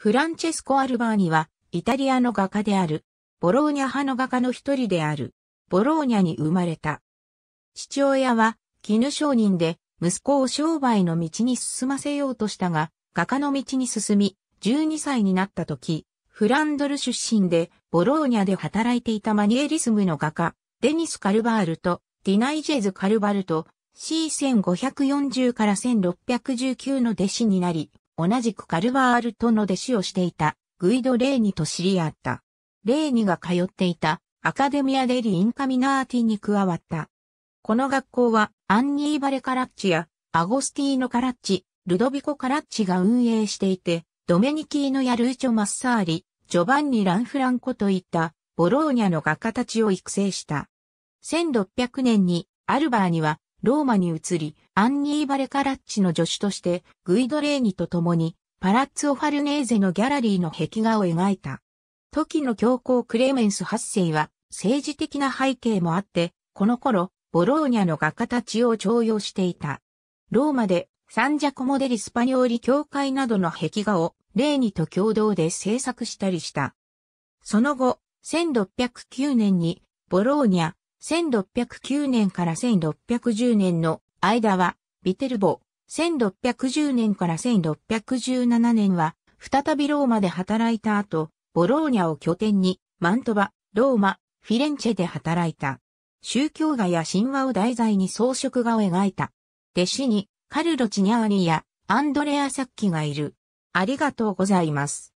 フランチェスコ・アルバーニは、イタリアの画家である、ボローニャ派の画家の一人である、ボローニャに生まれた。父親は、絹商人で、息子を商売の道に進ませようとしたが、画家の道に進み、12歳になった時、フランドル出身で、ボローニャで働いていたマニエリスムの画家、デニス・カルバールと、ディナイジェズ・カルバルと、C1540 から1619の弟子になり、同じくカルバールとの弟子をしていたグイド・レーニと知り合った。レーニが通っていたアカデミア・デリ・インカミナーティに加わった。この学校はアンニー・バレ・カラッチやアゴスティーノ・カラッチ、ルドビコ・カラッチが運営していて、ドメニキーノヤルーチョ・マッサーリ、ジョバンニ・ランフランコといったボローニャの画家たちを育成した。1600年にアルバーにはローマに移り、アンニー・バレカラッチの助手として、グイドレーニと共に、パラッツォ・ファルネーゼのギャラリーの壁画を描いた。時の教皇クレメンス8世は、政治的な背景もあって、この頃、ボローニャの画家たちを徴用していた。ローマで、サンジャコモデリスパニオリ教会などの壁画を、レーニと共同で制作したりした。その後、1609年に、ボローニャ、1609年から1610年の間は、ビテルボ、1610年から1617年は、再びローマで働いた後、ボローニャを拠点に、マントバ、ローマ、フィレンチェで働いた。宗教画や神話を題材に装飾画を描いた。弟子に、カルロ・チニャーニや、アンドレア・サッキがいる。ありがとうございます。